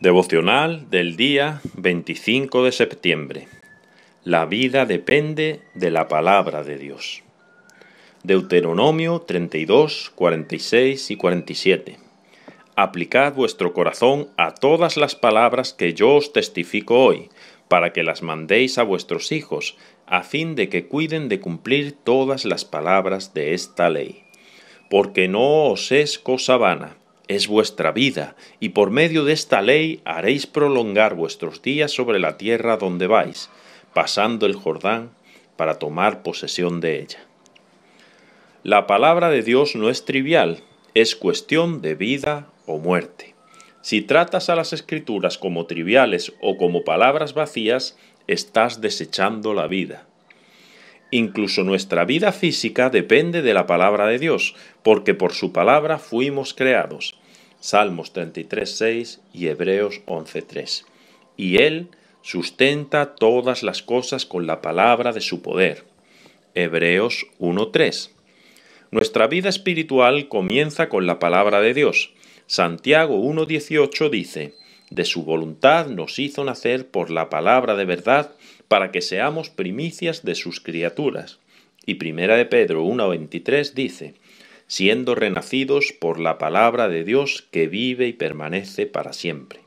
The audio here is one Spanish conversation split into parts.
Devocional del día 25 de septiembre. La vida depende de la palabra de Dios. Deuteronomio 32, 46 y 47. Aplicad vuestro corazón a todas las palabras que yo os testifico hoy, para que las mandéis a vuestros hijos, a fin de que cuiden de cumplir todas las palabras de esta ley. Porque no os es cosa vana es vuestra vida, y por medio de esta ley haréis prolongar vuestros días sobre la tierra donde vais, pasando el Jordán para tomar posesión de ella. La palabra de Dios no es trivial, es cuestión de vida o muerte. Si tratas a las escrituras como triviales o como palabras vacías, estás desechando la vida. Incluso nuestra vida física depende de la palabra de Dios, porque por su palabra fuimos creados. Salmos 33.6 y Hebreos 11.3. Y Él sustenta todas las cosas con la palabra de su poder. Hebreos 1.3. Nuestra vida espiritual comienza con la palabra de Dios. Santiago 1.18 dice, de su voluntad nos hizo nacer por la palabra de verdad, para que seamos primicias de sus criaturas. Y primera de Pedro 1.23 dice, siendo renacidos por la palabra de Dios que vive y permanece para siempre.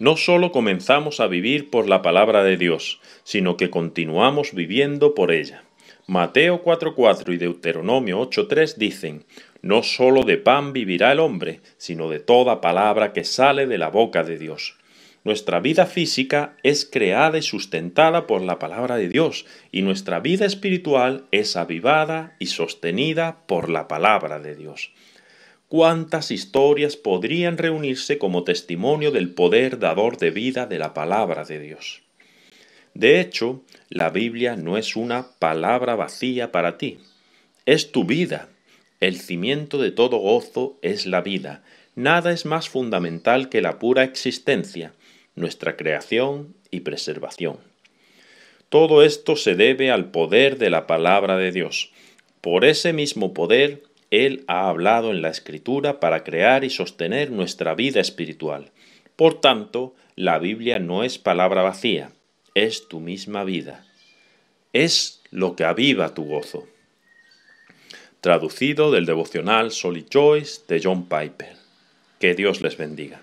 No solo comenzamos a vivir por la palabra de Dios, sino que continuamos viviendo por ella. Mateo 4.4 y Deuteronomio 8.3 dicen, No solo de pan vivirá el hombre, sino de toda palabra que sale de la boca de Dios. Nuestra vida física es creada y sustentada por la palabra de Dios, y nuestra vida espiritual es avivada y sostenida por la palabra de Dios. ¿Cuántas historias podrían reunirse como testimonio del poder dador de vida de la palabra de Dios? De hecho, la Biblia no es una palabra vacía para ti, es tu vida. El cimiento de todo gozo es la vida. Nada es más fundamental que la pura existencia, nuestra creación y preservación. Todo esto se debe al poder de la palabra de Dios. Por ese mismo poder, Él ha hablado en la Escritura para crear y sostener nuestra vida espiritual. Por tanto, la Biblia no es palabra vacía, es tu misma vida es lo que aviva tu gozo. Traducido del devocional Solid Joyce de John Piper. Que Dios les bendiga.